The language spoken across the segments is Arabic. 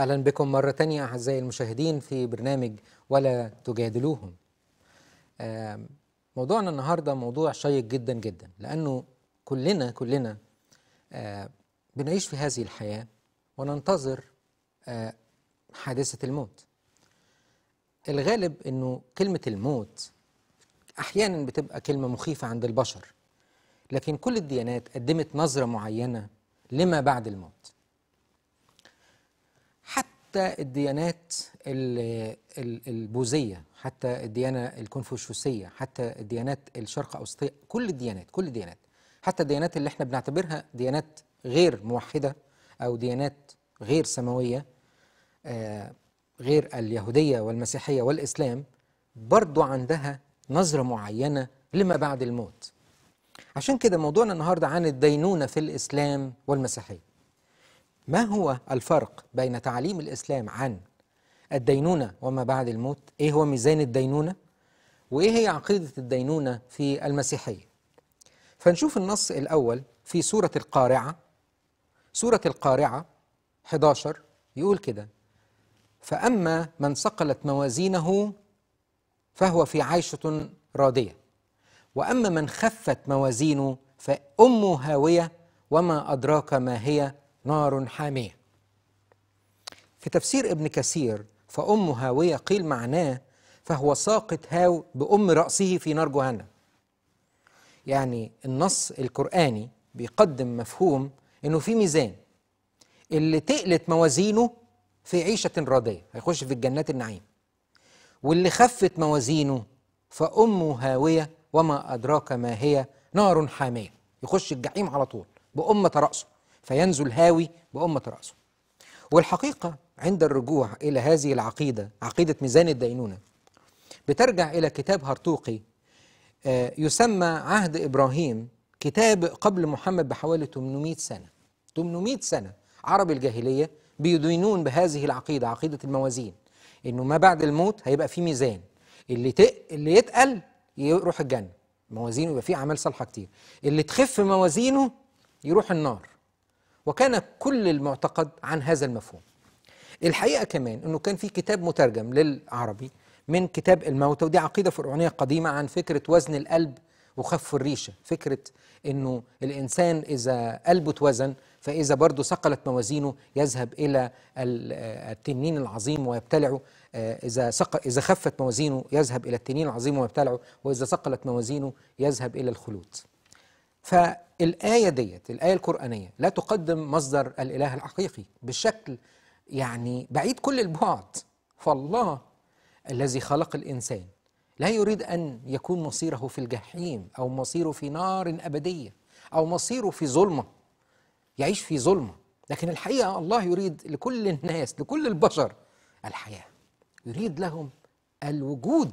أهلا بكم مرة تانية أعزائي المشاهدين في برنامج ولا تجادلوهم آه، موضوعنا النهاردة موضوع شيق جدا جدا لأنه كلنا كلنا آه، بنعيش في هذه الحياة وننتظر آه، حادثة الموت الغالب أنه كلمة الموت أحيانا بتبقى كلمة مخيفة عند البشر لكن كل الديانات قدمت نظرة معينة لما بعد الموت حتى الديانات البوذية حتى الديانة الكونفوشيوسية حتى الديانات الشرق أوسطية كل الديانات كل الديانات حتى الديانات اللي احنا بنعتبرها ديانات غير موحدة أو ديانات غير سماوية آه، غير اليهودية والمسيحية والإسلام برضو عندها نظرة معينة لما بعد الموت عشان كده موضوعنا النهاردة عن الدينونة في الإسلام والمسيحية ما هو الفرق بين تعليم الإسلام عن الدينونة وما بعد الموت إيه هو ميزان الدينونة وإيه هي عقيدة الدينونة في المسيحية فنشوف النص الأول في سورة القارعة سورة القارعة 11 يقول كده فأما من ثقلت موازينه فهو في عيشة راضية وأما من خفت موازينه فأمه هاوية وما أدراك ما هي نار حامية في تفسير ابن كثير فأم هاوية قيل معناه فهو ساقط هاو بأم رأسه في نار جهنم يعني النص القرآني بيقدم مفهوم إنه في ميزان اللي تقلت موازينه في عيشة راضية هيخش في الجنات النعيم واللي خفت موازينه فأم هاوية وما أدراك ما هي نار حامية يخش الجحيم على طول بأمة رأسه فينزل هاوي بأمة رأسه والحقيقة عند الرجوع إلى هذه العقيدة عقيدة ميزان الدينونة بترجع إلى كتاب هرطوقي آه، يسمى عهد إبراهيم كتاب قبل محمد بحوالي 800 سنة 800 سنة عرب الجاهلية بيدينون بهذه العقيدة عقيدة الموازين إنه ما بعد الموت هيبقى في ميزان اللي تق... اللي يتقل يروح الجنة موازينه يبقى فيه أعمال صالحة كتير اللي تخف موازينه يروح النار وكان كل المعتقد عن هذا المفهوم الحقيقة كمان أنه كان في كتاب مترجم للعربي من كتاب الموتى ودي عقيدة فرعونية قديمة عن فكرة وزن القلب وخف الريشة فكرة أنه الإنسان إذا قلبه اتوزن فإذا برضه ثقلت موازينه يذهب إلى التنين العظيم ويبتلعه آه، إذا إذا خفت موازينه يذهب إلى التنين العظيم ويبتلعه وإذا ثقلت موازينه يذهب إلى الخلود فالآية ديت الآية القرآنية لا تقدم مصدر الإله الحقيقي بشكل يعني بعيد كل البعد فالله الذي خلق الإنسان لا يريد أن يكون مصيره في الجحيم أو مصيره في نار أبدية أو مصيره في ظلمة يعيش في ظلمة لكن الحقيقة الله يريد لكل الناس لكل البشر الحياة يريد لهم الوجود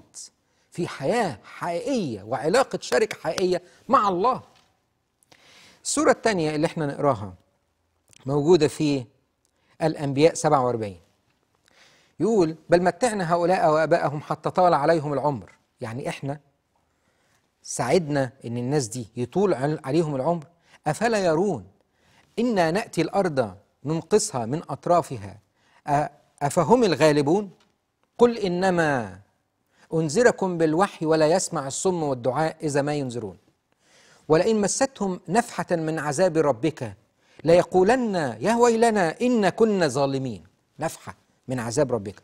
في حياة حقيقية وعلاقة شرك حقيقية مع الله السورة الثانية اللي احنا نقراها موجودة في الأنبياء 47 يقول بل متعنا هؤلاء وآباءهم حتى طال عليهم العمر يعني احنا ساعدنا ان الناس دي يطول عليهم العمر أفلا يرون إنا نأتي الأرض ننقصها من أطرافها أفهم الغالبون قل إنما أنذركم بالوحي ولا يسمع الصم والدعاء إذا ما ينذرون ولئن مستهم نفحة من عذاب ربك ليقولن يا ويلنا إن كنا ظالمين نفحة من عذاب ربك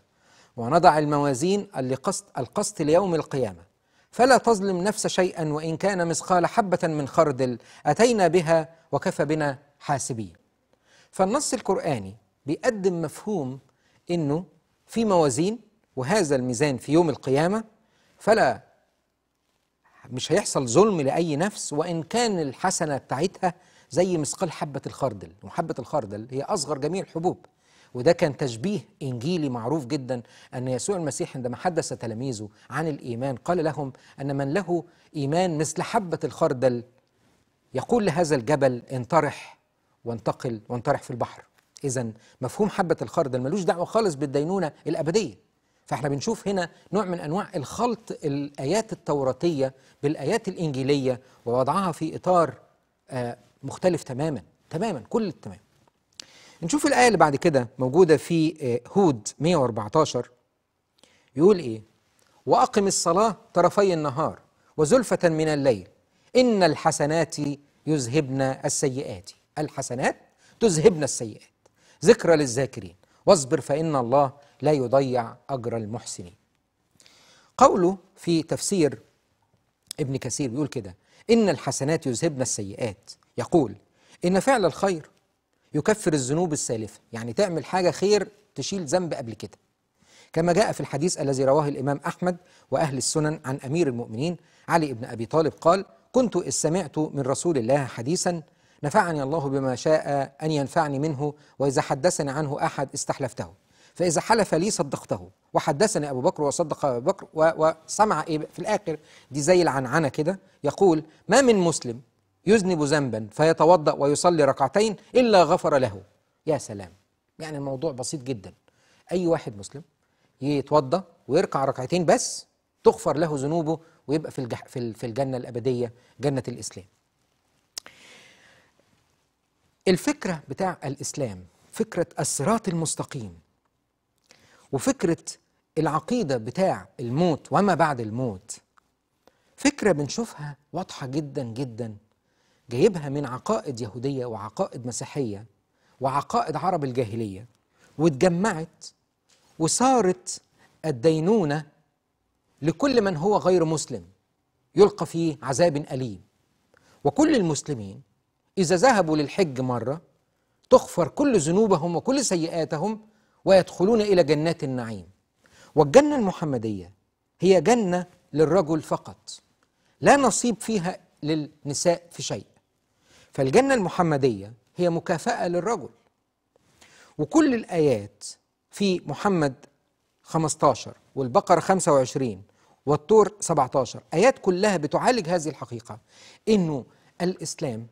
ونضع الموازين القسط, القسط ليوم القيامة فلا تظلم نفس شيئا وإن كان مثقال حبة من خردل أتينا بها وكفى بنا حاسبين فالنص القرآني بيقدم مفهوم أنه في موازين وهذا الميزان في يوم القيامة فلا مش هيحصل ظلم لاي نفس وان كان الحسنه بتاعتها زي مثقال حبه الخردل وحبه الخردل هي اصغر جميع الحبوب وده كان تشبيه انجيلي معروف جدا ان يسوع المسيح عندما حدث تلاميذه عن الايمان قال لهم ان من له ايمان مثل حبه الخردل يقول لهذا الجبل انطرح وانتقل وانطرح في البحر اذا مفهوم حبه الخردل ملوش دعوه خالص بالدينونه الابديه فاحنا بنشوف هنا نوع من انواع الخلط الايات التوراتيه بالايات الانجيليه ووضعها في اطار آه، مختلف تماما تماما كل التمام نشوف الايه اللي بعد كده موجوده في آه، هود 114 يقول ايه واقم الصلاه طرفي النهار وزلفه من الليل ان الحسنات يذهبن السيئات الحسنات تذهبن السيئات ذكرى للذاكرين واصبر فان الله لا يضيع أجر المحسنين قوله في تفسير ابن كثير بيقول كده إن الحسنات يذهبن السيئات يقول إن فعل الخير يكفر الذنوب السالفة يعني تعمل حاجة خير تشيل ذنب قبل كده كما جاء في الحديث الذي رواه الإمام أحمد وأهل السنن عن أمير المؤمنين علي بن أبي طالب قال كنت إذ سمعت من رسول الله حديثا نفعني الله بما شاء أن ينفعني منه وإذا حدثني عنه أحد استحلفته فإذا حلف لي صدقته وحدثني أبو بكر وصدق أبو بكر وسمع إيه في الآخر دي زي العنعنة كده يقول ما من مسلم يذنب ذنبا فيتوضأ ويصلي ركعتين إلا غفر له يا سلام يعني الموضوع بسيط جدا أي واحد مسلم يتوضأ ويركع ركعتين بس تغفر له ذنوبه ويبقى في الجح في, في الجنة الأبدية جنة الإسلام الفكرة بتاع الإسلام فكرة الصراط المستقيم وفكرة العقيدة بتاع الموت وما بعد الموت فكرة بنشوفها واضحة جدا جدا جايبها من عقائد يهودية وعقائد مسيحية وعقائد عرب الجاهلية واتجمعت وصارت الدينونة لكل من هو غير مسلم يلقى في عذاب أليم وكل المسلمين إذا ذهبوا للحج مرة تغفر كل ذنوبهم وكل سيئاتهم ويدخلون إلى جنات النعيم والجنة المحمدية هي جنة للرجل فقط لا نصيب فيها للنساء في شيء فالجنة المحمدية هي مكافأة للرجل وكل الآيات في محمد 15 والبقرة 25 والطور 17 آيات كلها بتعالج هذه الحقيقة إنه الإسلام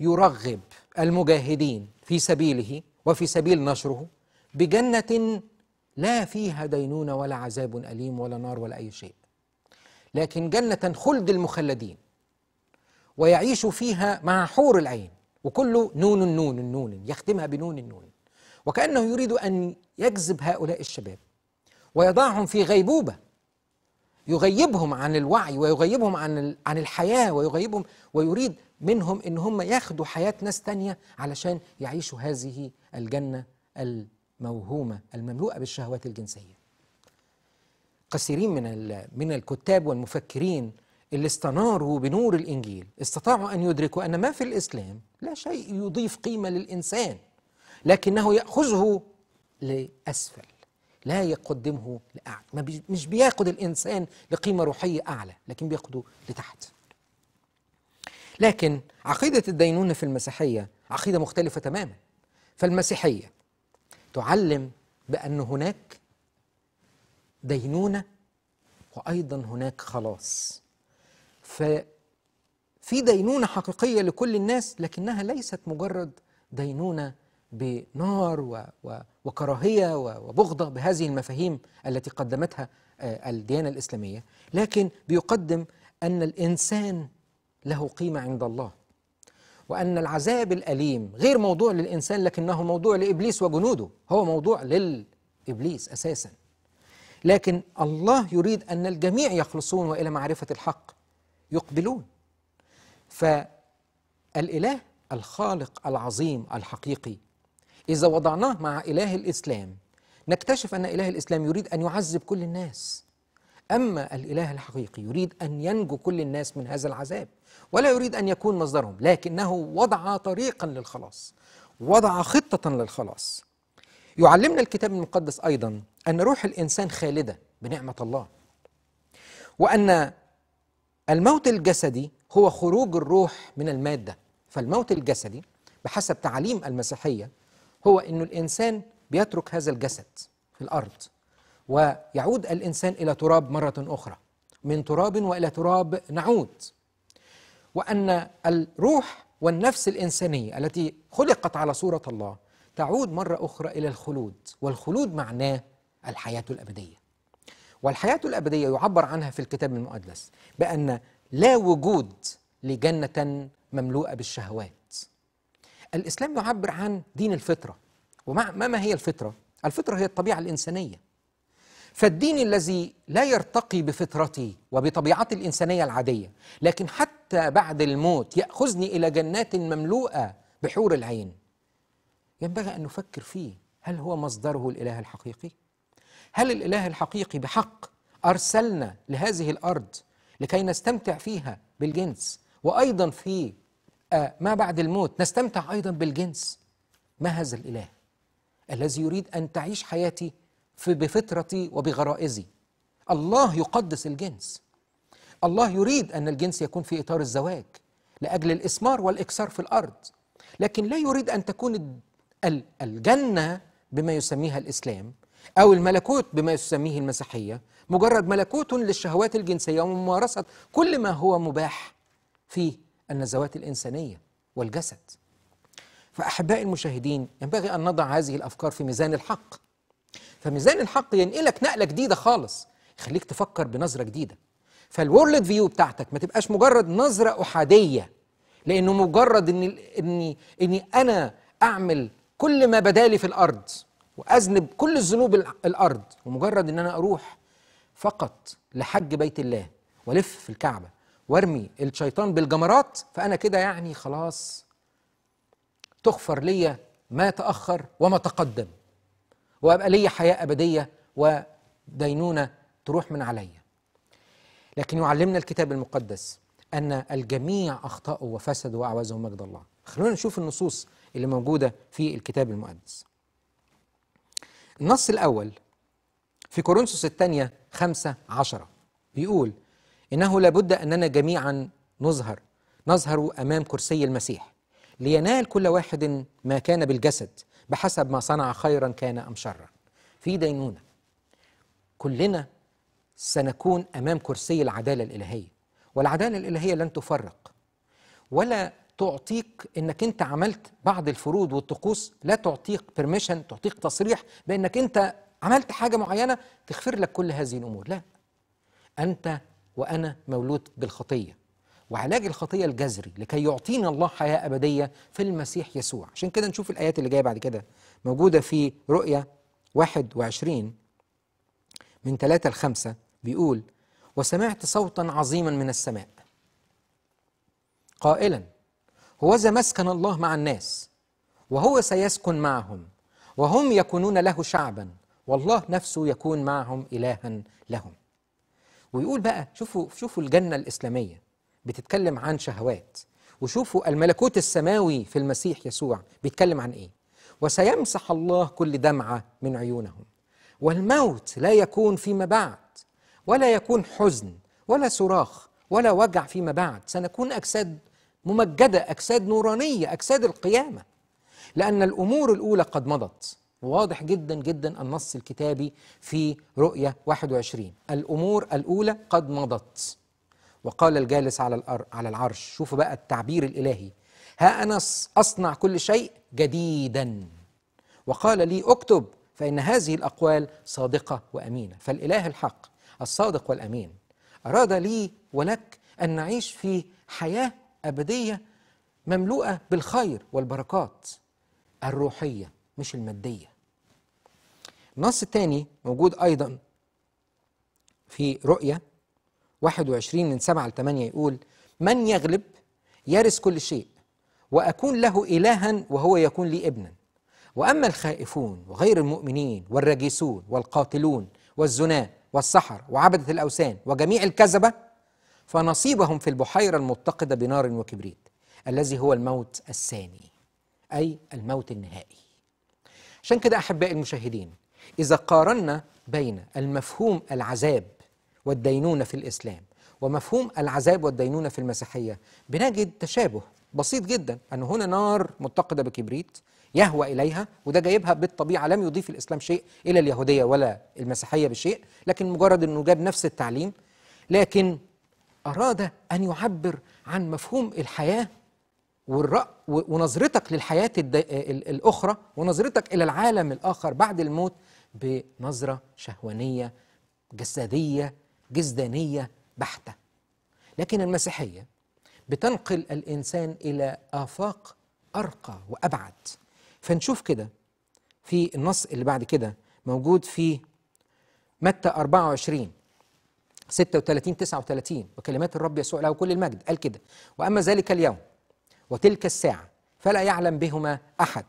يرغب المجاهدين في سبيله وفي سبيل نشره بجنة لا فيها دينونة ولا عذاب أليم ولا نار ولا أي شيء لكن جنة خلد المخلدين ويعيش فيها مع حور العين وكله نون نون نون يختمها بنون النون وكأنه يريد أن يجذب هؤلاء الشباب ويضعهم في غيبوبة يغيبهم عن الوعي ويغيبهم عن عن الحياة ويغيبهم ويريد منهم ان هم ياخدوا حياة ناس تانية علشان يعيشوا هذه الجنة ال موهومة المملوءة بالشهوات الجنسية كثيرين من من الكتاب والمفكرين اللي استناروا بنور الإنجيل استطاعوا أن يدركوا أن ما في الإسلام لا شيء يضيف قيمة للإنسان لكنه يأخذه لأسفل لا يقدمه لأعلى ما بي مش بياخد الإنسان لقيمة روحية أعلى لكن بياخده لتحت لكن عقيدة الدينونة في المسيحية عقيدة مختلفة تماما فالمسيحية تعلم بأن هناك دينونة وأيضا هناك خلاص ففي دينونة حقيقية لكل الناس لكنها ليست مجرد دينونة بنار و و وكراهية وبغضة بهذه المفاهيم التي قدمتها آه، الديانة الإسلامية لكن بيقدم أن الإنسان له قيمة عند الله وأن العذاب الأليم غير موضوع للإنسان لكنه موضوع لإبليس وجنوده هو موضوع للإبليس أساسا لكن الله يريد أن الجميع يخلصون وإلى معرفة الحق يقبلون فالإله الخالق العظيم الحقيقي إذا وضعناه مع إله الإسلام نكتشف أن إله الإسلام يريد أن يعذب كل الناس أما الإله الحقيقي يريد أن ينجو كل الناس من هذا العذاب ولا يريد أن يكون مصدرهم لكنه وضع طريقا للخلاص وضع خطة للخلاص يعلمنا الكتاب المقدس أيضا أن روح الإنسان خالدة بنعمة الله وأن الموت الجسدي هو خروج الروح من المادة فالموت الجسدي بحسب تعليم المسيحية هو أن الإنسان بيترك هذا الجسد في الأرض ويعود الانسان الى تراب مره اخرى من تراب والى تراب نعود وان الروح والنفس الانسانيه التي خلقت على صوره الله تعود مره اخرى الى الخلود والخلود معناه الحياه الابديه والحياه الابديه يعبر عنها في الكتاب المقدس بان لا وجود لجنه مملوءه بالشهوات الاسلام يعبر عن دين الفطره وما ما هي الفطره الفطره هي الطبيعه الانسانيه فالدين الذي لا يرتقي بفطرتي وبطبيعتي الانسانيه العاديه لكن حتى بعد الموت ياخذني الى جنات مملوءه بحور العين ينبغي ان نفكر فيه هل هو مصدره الاله الحقيقي هل الاله الحقيقي بحق ارسلنا لهذه الارض لكي نستمتع فيها بالجنس وايضا في آه، ما بعد الموت نستمتع ايضا بالجنس ما هذا الاله الذي يريد ان تعيش حياتي بفطرتي وبغرائزي الله يقدس الجنس الله يريد أن الجنس يكون في إطار الزواج لأجل الإثمار والإكثار في الأرض لكن لا يريد أن تكون الجنة بما يسميها الإسلام أو الملكوت بما يسميه المسيحية مجرد ملكوت للشهوات الجنسية وممارسة كل ما هو مباح في النزوات الإنسانية والجسد فأحبائي المشاهدين ينبغي أن نضع هذه الأفكار في ميزان الحق فميزان الحق ينقلك نقله جديده خالص يخليك تفكر بنظره جديده فالورلد فيو بتاعتك ما تبقاش مجرد نظره احاديه لانه مجرد ان اني اني انا اعمل كل ما بدالي في الارض واذنب كل الذنوب الارض ومجرد ان انا اروح فقط لحج بيت الله والف في الكعبه وارمي الشيطان بالجمرات فانا كده يعني خلاص تغفر ليا ما تاخر وما تقدم وابقى لي حياه ابديه ودينونه تروح من عليا لكن يعلمنا الكتاب المقدس ان الجميع اخطاوا وفسدوا واعوزهم مجد الله خلونا نشوف النصوص اللي موجوده في الكتاب المقدس النص الاول في كورنثوس الثانيه 5 10 بيقول انه لابد اننا جميعا نظهر نظهر امام كرسي المسيح لينال كل واحد ما كان بالجسد بحسب ما صنع خيرا كان أم شرا في دينونة كلنا سنكون أمام كرسي العدالة الإلهية والعدالة الإلهية لن تفرق ولا تعطيك انك انت عملت بعض الفروض والطقوس لا تعطيك بيرميشن تعطيك تصريح بانك انت عملت حاجه معينه تغفر لك كل هذه الامور لا انت وانا مولود بالخطيه وعلاج الخطية الجذري لكي يعطينا الله حياة أبدية في المسيح يسوع عشان كده نشوف الآيات اللي جاية بعد كده موجودة في رؤية 21 من 3 ل 5 بيقول وسمعت صوتا عظيما من السماء قائلا هو ذا مسكن الله مع الناس وهو سيسكن معهم وهم يكونون له شعبا والله نفسه يكون معهم إلها لهم ويقول بقى شوفوا شوفوا الجنة الإسلامية بتتكلم عن شهوات وشوفوا الملكوت السماوي في المسيح يسوع بيتكلم عن ايه وسيمسح الله كل دمعه من عيونهم والموت لا يكون فيما بعد ولا يكون حزن ولا صراخ ولا وجع فيما بعد سنكون اجساد ممجده اجساد نورانيه اجساد القيامه لان الامور الاولى قد مضت واضح جدا جدا النص الكتابي في رؤية 21 الأمور الأولى قد مضت وقال الجالس على على العرش شوفوا بقى التعبير الالهي ها انا اصنع كل شيء جديدا وقال لي اكتب فان هذه الاقوال صادقه وامينه فالاله الحق الصادق والامين اراد لي ولك ان نعيش في حياه ابديه مملوءه بالخير والبركات الروحيه مش الماديه النص الثاني موجود ايضا في رؤيا 21 من 7 ل 8 يقول من يغلب يرث كل شيء وأكون له إلها وهو يكون لي ابنا وأما الخائفون وغير المؤمنين والرجيسون والقاتلون والزناة والسحر وعبدة الأوثان وجميع الكذبة فنصيبهم في البحيرة المتقدة بنار وكبريت الذي هو الموت الثاني أي الموت النهائي عشان كده أحبائي المشاهدين إذا قارنا بين المفهوم العذاب والدينونة في الإسلام ومفهوم العذاب والدينونة في المسيحية بنجد تشابه بسيط جدا أن هنا نار متقدة بكبريت يهوى إليها وده جايبها بالطبيعة لم يضيف الإسلام شيء إلى اليهودية ولا المسيحية بشيء لكن مجرد أنه جاب نفس التعليم لكن أراد أن يعبر عن مفهوم الحياة والرأ ونظرتك للحياة الأخرى ونظرتك إلى العالم الآخر بعد الموت بنظرة شهوانية جسدية جزدانية بحتة لكن المسيحية بتنقل الإنسان إلى آفاق أرقى وأبعد فنشوف كده في النص اللي بعد كده موجود في متى 24 36 39 وكلمات الرب يسوع له كل المجد قال كده واما ذلك اليوم وتلك الساعه فلا يعلم بهما احد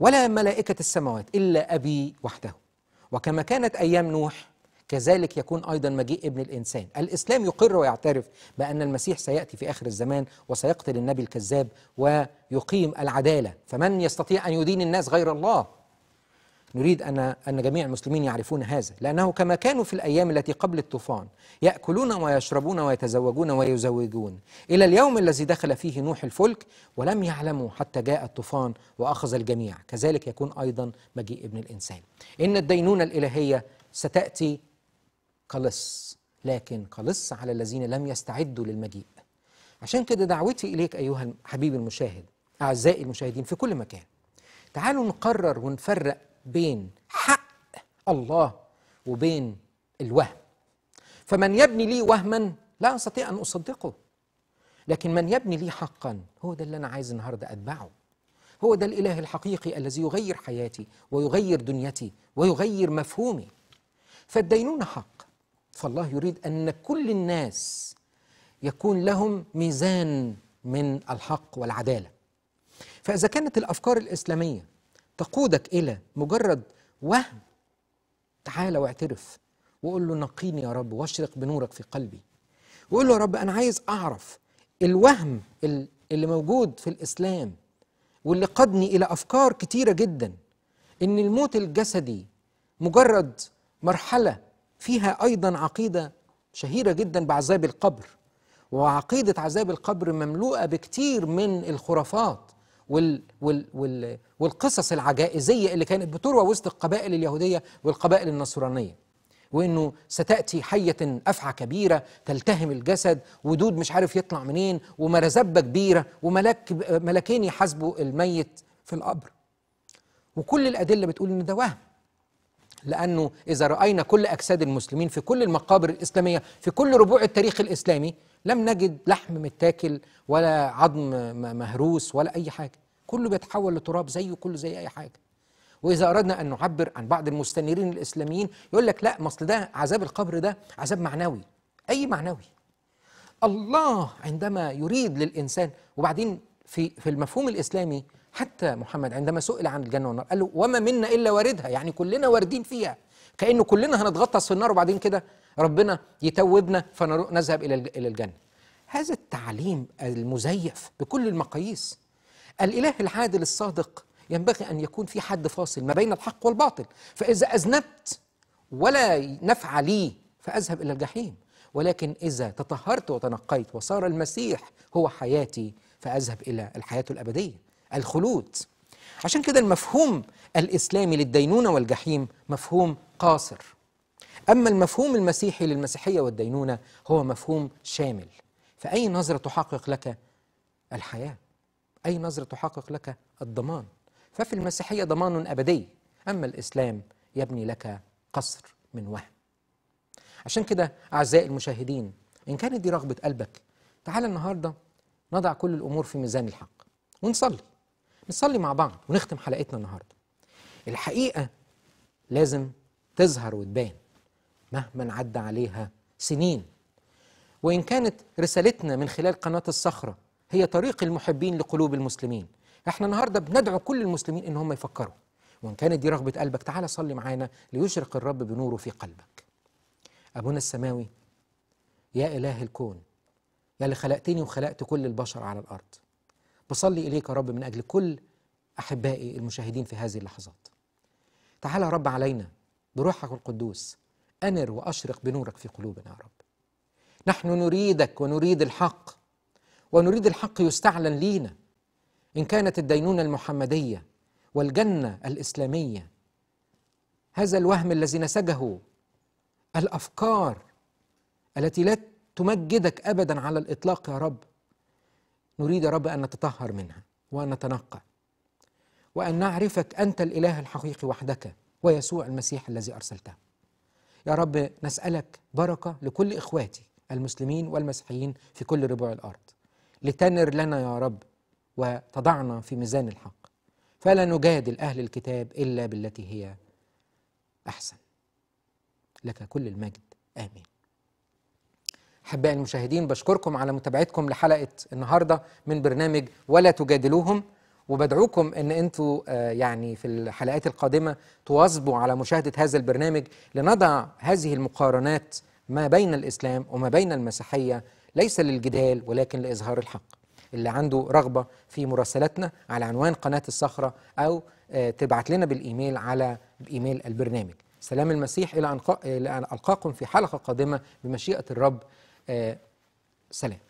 ولا ملائكه السماوات الا ابي وحده وكما كانت ايام نوح كذلك يكون أيضا مجيء ابن الإنسان الإسلام يقر ويعترف بأن المسيح سيأتي في آخر الزمان وسيقتل النبي الكذاب ويقيم العدالة فمن يستطيع أن يدين الناس غير الله نريد أن أن جميع المسلمين يعرفون هذا لأنه كما كانوا في الأيام التي قبل الطوفان يأكلون ويشربون ويتزوجون ويزوجون إلى اليوم الذي دخل فيه نوح الفلك ولم يعلموا حتى جاء الطوفان وأخذ الجميع كذلك يكون أيضا مجيء ابن الإنسان إن الدينونة الإلهية ستأتي قلص لكن قلص على الذين لم يستعدوا للمجيء عشان كده دعوتي إليك أيها الحبيب المشاهد أعزائي المشاهدين في كل مكان تعالوا نقرر ونفرق بين حق الله وبين الوهم فمن يبني لي وهما لا أستطيع أن أصدقه لكن من يبني لي حقا هو ده اللي أنا عايز النهاردة أتبعه هو ده الإله الحقيقي الذي يغير حياتي ويغير دنيتي ويغير مفهومي فالدينونة حق فالله يريد أن كل الناس يكون لهم ميزان من الحق والعدالة فإذا كانت الأفكار الإسلامية تقودك إلى مجرد وهم تعال واعترف وقول له نقيني يا رب واشرق بنورك في قلبي وقول له يا رب أنا عايز أعرف الوهم اللي موجود في الإسلام واللي قادني إلى أفكار كتيرة جدا إن الموت الجسدي مجرد مرحلة فيها أيضا عقيدة شهيرة جدا بعذاب القبر وعقيدة عذاب القبر مملوءة بكتير من الخرافات وال وال وال والقصص العجائزية اللي كانت بتروى وسط القبائل اليهودية والقبائل النصرانية وانه ستاتي حيه افعى كبيره تلتهم الجسد ودود مش عارف يطلع منين ومرزبه كبيره وملاك ملاكين يحاسبوا الميت في القبر وكل الادله بتقول ان ده وهم لأنه إذا رأينا كل أجساد المسلمين في كل المقابر الإسلامية في كل ربوع التاريخ الإسلامي لم نجد لحم متاكل ولا عظم مهروس ولا أي حاجة كله بيتحول لتراب زيه كله زي أي حاجة وإذا أردنا أن نعبر عن بعض المستنيرين الإسلاميين يقول لك لا مصل ده عذاب القبر ده عذاب معنوي أي معنوي الله عندما يريد للإنسان وبعدين في في المفهوم الإسلامي حتى محمد عندما سئل عن الجنة والنار قال له وما منا إلا واردها يعني كلنا واردين فيها كأنه كلنا هنتغطس في النار وبعدين كده ربنا يتوبنا فنذهب إلى الجنة هذا التعليم المزيف بكل المقاييس الإله العادل الصادق ينبغي أن يكون في حد فاصل ما بين الحق والباطل فإذا أذنبت ولا نفع لي فأذهب إلى الجحيم ولكن إذا تطهرت وتنقيت وصار المسيح هو حياتي فأذهب إلى الحياة الأبدية الخلود عشان كده المفهوم الإسلامي للدينونة والجحيم مفهوم قاصر أما المفهوم المسيحي للمسيحية والدينونة هو مفهوم شامل فأي نظرة تحقق لك الحياة أي نظرة تحقق لك الضمان ففي المسيحية ضمان أبدي أما الإسلام يبني لك قصر من وهم عشان كده أعزائي المشاهدين إن كانت دي رغبة قلبك تعال النهاردة نضع كل الأمور في ميزان الحق ونصلي نصلي مع بعض ونختم حلقتنا النهارده الحقيقه لازم تظهر وتبان مهما عدى عليها سنين وان كانت رسالتنا من خلال قناه الصخره هي طريق المحبين لقلوب المسلمين احنا النهارده بندعو كل المسلمين ان هم يفكروا وان كانت دي رغبه قلبك تعالى صلي معانا ليشرق الرب بنوره في قلبك ابونا السماوي يا اله الكون يا اللي خلقتني وخلقت كل البشر على الارض بصلي إليك يا رب من أجل كل أحبائي المشاهدين في هذه اللحظات تعال يا رب علينا بروحك القدوس أنر وأشرق بنورك في قلوبنا يا رب نحن نريدك ونريد الحق ونريد الحق يستعلن لينا إن كانت الدينونة المحمدية والجنة الإسلامية هذا الوهم الذي نسجه الأفكار التي لا تمجدك أبدا على الإطلاق يا رب نريد يا رب أن نتطهر منها وأن نتنقى وأن نعرفك أنت الإله الحقيقي وحدك ويسوع المسيح الذي أرسلته يا رب نسألك بركة لكل إخواتي المسلمين والمسيحيين في كل ربوع الأرض لتنر لنا يا رب وتضعنا في ميزان الحق فلا نجادل أهل الكتاب إلا بالتي هي أحسن لك كل المجد آمين أحبائي المشاهدين بشكركم على متابعتكم لحلقة النهاردة من برنامج ولا تجادلوهم وبدعوكم ان انتوا آه، يعني في الحلقات القادمه تواظبوا على مشاهده هذا البرنامج لنضع هذه المقارنات ما بين الاسلام وما بين المسيحيه ليس للجدال ولكن لاظهار الحق. اللي عنده رغبه في مراسلاتنا على عنوان قناه الصخره او آه، تبعت لنا بالايميل على ايميل البرنامج. سلام المسيح الى ان القاكم في حلقه قادمه بمشيئه الرب سلام